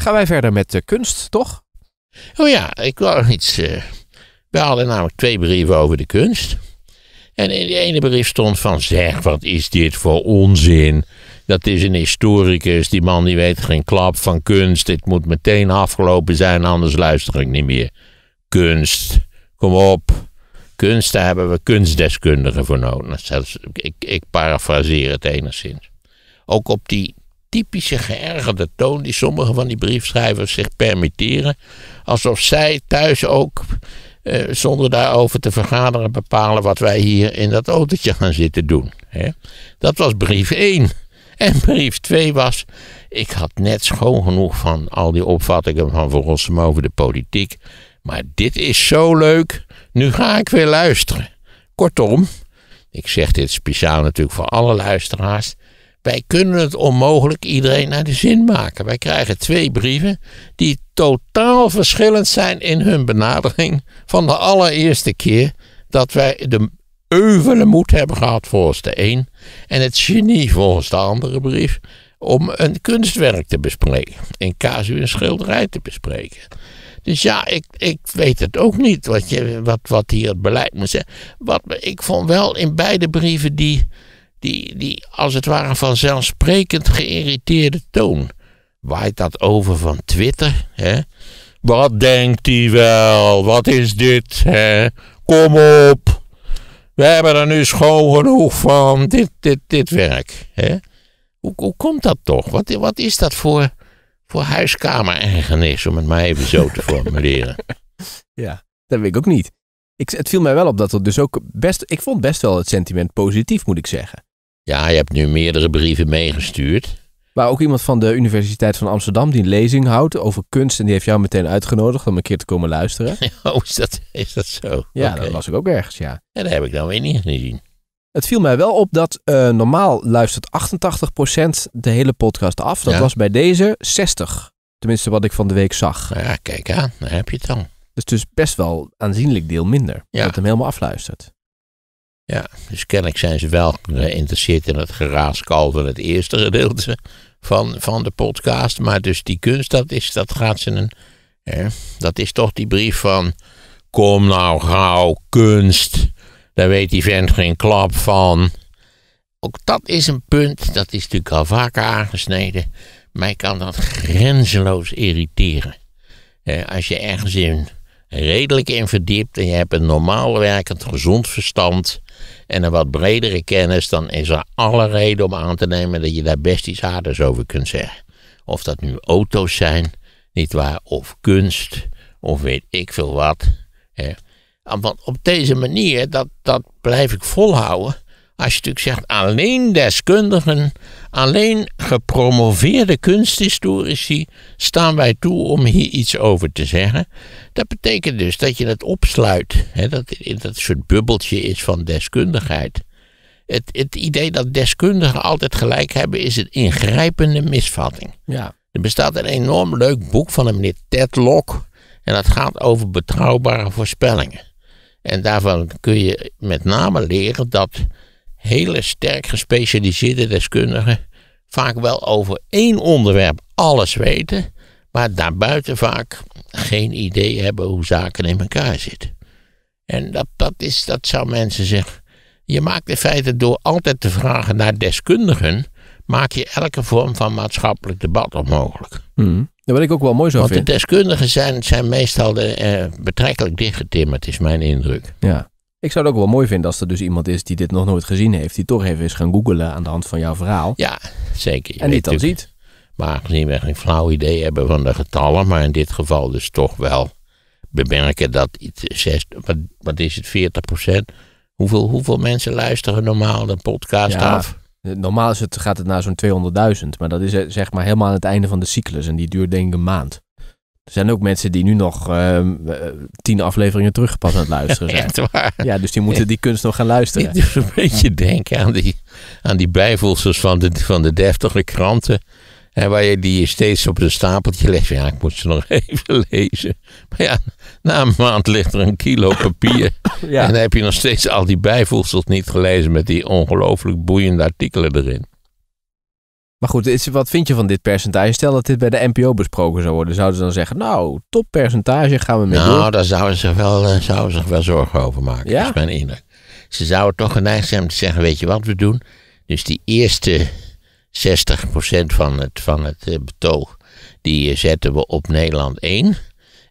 Gaan wij verder met de eh, kunst, toch? Oh ja, ik wil iets. Eh, we hadden namelijk twee brieven over de kunst. En in de ene brief stond van zeg, wat is dit voor onzin? Dat is een historicus, die man die weet geen klap van kunst. Dit moet meteen afgelopen zijn, anders luister ik niet meer. Kunst, kom op. Kunst, daar hebben we kunstdeskundigen voor nodig. Ik, ik parafraseer het enigszins. Ook op die typische geërgerde toon die sommige van die briefschrijvers zich permitteren. Alsof zij thuis ook, eh, zonder daarover te vergaderen, bepalen wat wij hier in dat autootje gaan zitten doen. Hè? Dat was brief 1. En brief 2 was, ik had net schoon genoeg van al die opvattingen van Van over de politiek. Maar dit is zo leuk, nu ga ik weer luisteren. Kortom, ik zeg dit speciaal natuurlijk voor alle luisteraars. Wij kunnen het onmogelijk iedereen naar de zin maken. Wij krijgen twee brieven die totaal verschillend zijn in hun benadering van de allereerste keer dat wij de euvele moed hebben gehad volgens de een en het genie volgens de andere brief om een kunstwerk te bespreken, in casu een schilderij te bespreken. Dus ja, ik, ik weet het ook niet wat, je, wat, wat hier het beleid moet zijn. Wat, ik vond wel in beide brieven die die, die als het ware vanzelfsprekend geïrriteerde toon. Waait dat over van Twitter? Hè? Wat denkt hij wel? Wat is dit? Hè? Kom op! We hebben er nu schoon genoeg van, dit, dit, dit werk. Hè? Hoe, hoe komt dat toch? Wat, wat is dat voor, voor huiskamer om het maar even zo te formuleren? ja, dat weet ik ook niet. Ik, het viel mij wel op dat er dus ook best. Ik vond best wel het sentiment positief, moet ik zeggen. Ja, je hebt nu meerdere brieven meegestuurd. Maar ook iemand van de Universiteit van Amsterdam die een lezing houdt over kunst. En die heeft jou meteen uitgenodigd om een keer te komen luisteren. oh, is dat, is dat zo? Ja, dat was ik ook ergens, ja. En dat heb ik dan weer niet gezien. Het viel mij wel op dat eh, normaal luistert 88% de hele podcast af. Dat was bij deze 60. Tenminste, wat ik van de week zag. ja, kijk aan, daar heb je het dan. Dus het is best wel aanzienlijk deel minder. Ja. Dat hem helemaal afluistert. Ja, dus kennelijk zijn ze wel geïnteresseerd in het geraaskal van het eerste gedeelte van, van de podcast. Maar dus die kunst, dat, is, dat gaat ze een. Hè, dat is toch die brief van. Kom nou gauw, kunst. Daar weet die vent geen klap van. Ook dat is een punt, dat is natuurlijk al vaker aangesneden. Mij kan dat grenzeloos irriteren. als je ergens in redelijk in verdiept en je hebt een normaal werkend gezond verstand en een wat bredere kennis, dan is er alle reden om aan te nemen dat je daar best iets harders over kunt zeggen. Of dat nu auto's zijn, waar, of kunst, of weet ik veel wat. Hè. Ah, want op deze manier, dat, dat blijf ik volhouden. Als je natuurlijk zegt alleen deskundigen, alleen gepromoveerde kunsthistorici staan wij toe om hier iets over te zeggen. Dat betekent dus dat je dat opsluit, hè, dat dat een soort bubbeltje is van deskundigheid. Het, het idee dat deskundigen altijd gelijk hebben is een ingrijpende misvatting. Ja. Er bestaat een enorm leuk boek van een meneer Tedlock en dat gaat over betrouwbare voorspellingen. En daarvan kun je met name leren dat hele sterk gespecialiseerde deskundigen vaak wel over één onderwerp alles weten, maar daarbuiten vaak geen idee hebben hoe zaken in elkaar zitten. En dat, dat, is, dat zou mensen zeggen. Je maakt in feite door altijd te vragen naar deskundigen, maak je elke vorm van maatschappelijk debat onmogelijk. Hmm. Dat wil ik ook wel mooi zo Want de deskundigen zijn, zijn meestal de, eh, betrekkelijk dichtgetimmerd, is mijn indruk. Ja. Ik zou het ook wel mooi vinden als er dus iemand is die dit nog nooit gezien heeft, die toch even is gaan googelen aan de hand van jouw verhaal. Ja, zeker. Je en dit dan ziet. Maar aangezien we geen flauw idee hebben van de getallen, maar in dit geval dus toch wel bemerken dat iets, zes, wat, is het, 40%? Hoeveel, hoeveel mensen luisteren normaal een podcast af? Normaal is het, gaat het naar zo'n 200.000, maar dat is eh, zeg maar helemaal aan het einde van de cyclus en die duurt denk ik een maand. Er zijn ook mensen die nu nog ehm, eh, tien afleveringen teruggepast aan het luisteren zijn. Echt waar? Ja, dus die moeten die kunst nog gaan luisteren. een beetje denken aan die, aan die bijvoegsels van de, van de deftige kranten. En waar je die steeds op een stapeltje legt. Ja, ik moet ze nog even lezen. Maar ja, na een maand ligt er een kilo papier. En dan heb je nog steeds al die bijvoegsels niet gelezen met die ongelooflijk boeiende artikelen erin. Maar goed, wat vind je van dit percentage? Stel dat dit bij de NPO besproken zou worden. Zouden ze dan zeggen, nou, top percentage, gaan we mee nou, daar zouden ze, wel, eh, zouden zich wel zorgen over maken, ja? is mijn indruk. Ze zouden toch geneigd zijn om te zeggen, weet je wat we doen? Dus die eerste 60% van het, van het eh, betoog, die eh, zetten we op Nederland 1.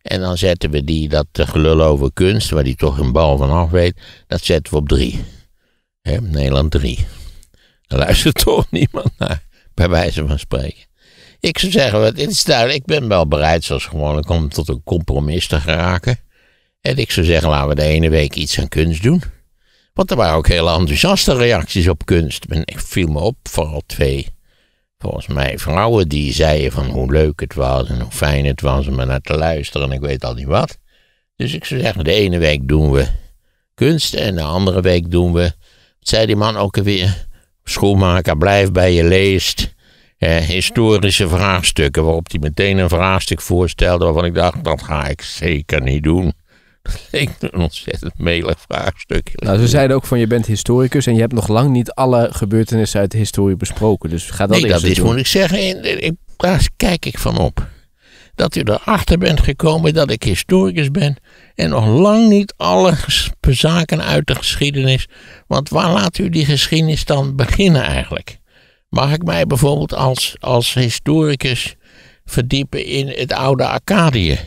En dan zetten we die, dat gelul over kunst, waar die toch een bal van af weet, dat zetten we op 3. Nederland 3. Daar luistert toch niemand naar bij wijze van spreken. Ik zou zeggen, het is duidelijk, ik ben wel bereid zoals gewoonlijk om tot een compromis te geraken. En ik zou zeggen, laten we de ene week iets aan kunst doen. Want er waren ook hele enthousiaste reacties op kunst. En ik viel me op, vooral twee, volgens mij, vrouwen die zeiden van hoe leuk het was en hoe fijn het was om er naar te luisteren en ik weet al niet wat. Dus ik zou zeggen, de ene week doen we kunst en de andere week doen we, wat zei die man ook alweer, schoenmaker blijft bij je leest. Eh, historische vraagstukken, waarop hij meteen een vraagstuk voorstelde waarvan ik dacht, dat ga ik zeker niet doen. Dat leek een ontzettend melig vraagstuk. Nou, ze zeiden ook van je bent historicus en je hebt nog lang niet alle gebeurtenissen uit de historie besproken. Dus ga dat nee, dat is, moet ik zeggen, daar kijk ik van op dat u erachter bent gekomen dat ik historicus ben en nog lang niet alle zaken uit de geschiedenis. Want waar laat u die geschiedenis dan beginnen eigenlijk? Mag ik mij bijvoorbeeld als, als historicus verdiepen in het oude Arcadië?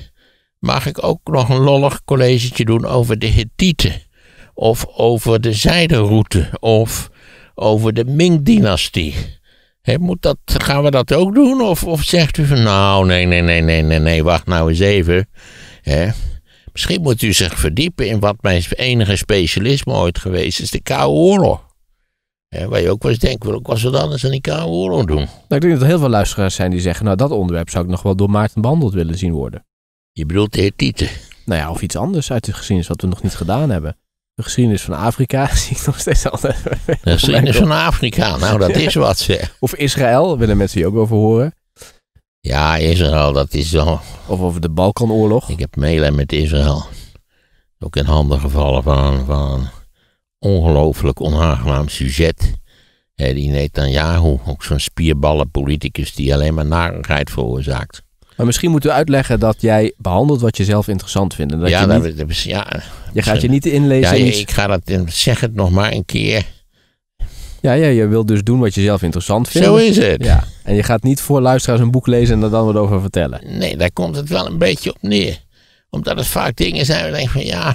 Mag ik ook nog een lollig college doen over de Hittiten? Of over de zijderoute? Of over de Ming-dynastie? He, moet dat, gaan we dat ook doen? Of, of zegt u van nou, nee, nee, nee, nee, nee, nee, wacht nou eens even. Misschien moet u zich verdiepen in wat mijn enige specialisme ooit geweest is, de Koude Oorlog. waar je ook wel eens denkt, wil ik was wat anders dan die Koude doen. Nou, ik denk dat er heel veel luisteraars zijn die zeggen, nou dat onderwerp zou ik nog wel door Maarten behandeld willen zien worden. Je bedoelt de tieten? Nou ja, of iets anders uit de geschiedenis wat we nog niet gedaan hebben de geschiedenis van Afrika zie ik nog steeds altijd. De geschiedenis van Afrika, nou dat is wat zeg. Of Israël, willen mensen hier ook over horen. Ja, Israël, dat is zo. Of over de Balkanoorlog. Ik heb mailen met Israël. Ook in handen gevallen van, van een ongelooflijk onaangenaam sujet. die Netanyahu, ook zo'n spierballen politicus die alleen maar narigheid veroorzaakt. Maar misschien moeten we uitleggen dat jij behandelt wat je zelf interessant vindt. dat ja, je, nou, dat is, ja, je gaat je niet inlezen. Ja, ik ga dat, eh, zeg het nog maar een keer. Ja, ja, je wilt dus doen wat je zelf interessant vindt. Zo is het. Ja. En je gaat niet voor luisteraars een boek lezen en er dan wat over vertellen. Nee, daar komt het wel een beetje op neer. Omdat het vaak dingen zijn waar je denkt van ja,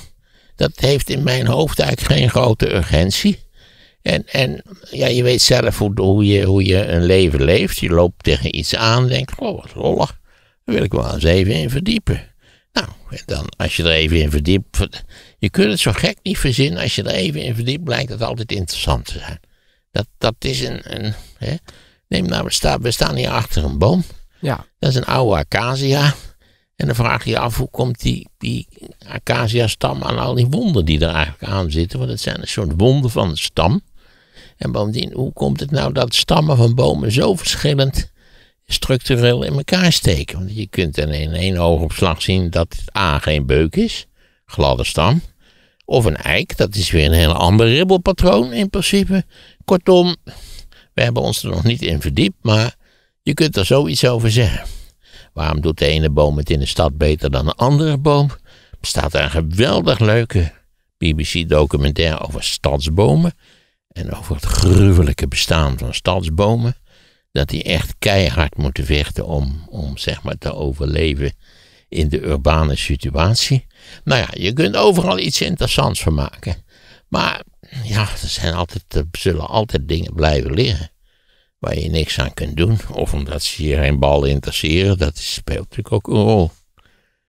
dat heeft in mijn hoofd eigenlijk geen grote urgentie. En, en ja, je weet zelf hoe, je, hoe je een leven leeft. Je loopt tegen iets aan, denkt, oh wat lollig. Daar wil ik wel eens even in verdiepen. Nou, en dan als je er even in verdiept. Je kunt het zo gek niet verzinnen. Als je er even in verdiept, blijkt het altijd interessant te zijn. Dat, dat is een. een hè? Neem nou, we staan, hier achter een boom. Ja. Dat is een oude acacia. En dan vraag je je af hoe komt die, die acacia-stam aan al die wonden die er eigenlijk aan zitten. Want het zijn een soort wonden van de stam. En bovendien, hoe komt het nou dat stammen van bomen zo verschillend structureel in elkaar steken. Want je kunt dan in één oogopslag zien dat het A geen beuk is, gladde stam. Of een eik, dat is weer een heel ander ribbelpatroon in principe. Kortom, we hebben ons er nog niet in verdiept, maar je kunt er zoiets over zeggen. Waarom doet de ene boom het in de stad beter dan de andere boom? Er bestaat een geweldig leuke BBC-documentaire over stadsbomen en over het gruwelijke bestaan van stadsbomen dat die echt keihard moeten vechten om, om zeg maar, te overleven in de urbane situatie. Nou ja, je kunt overal iets interessants van maken. Maar ja, er, zijn altijd, zullen altijd dingen blijven liggen waar je niks aan kunt doen. Of omdat ze je geen bal interesseren, dat speelt natuurlijk ook een rol.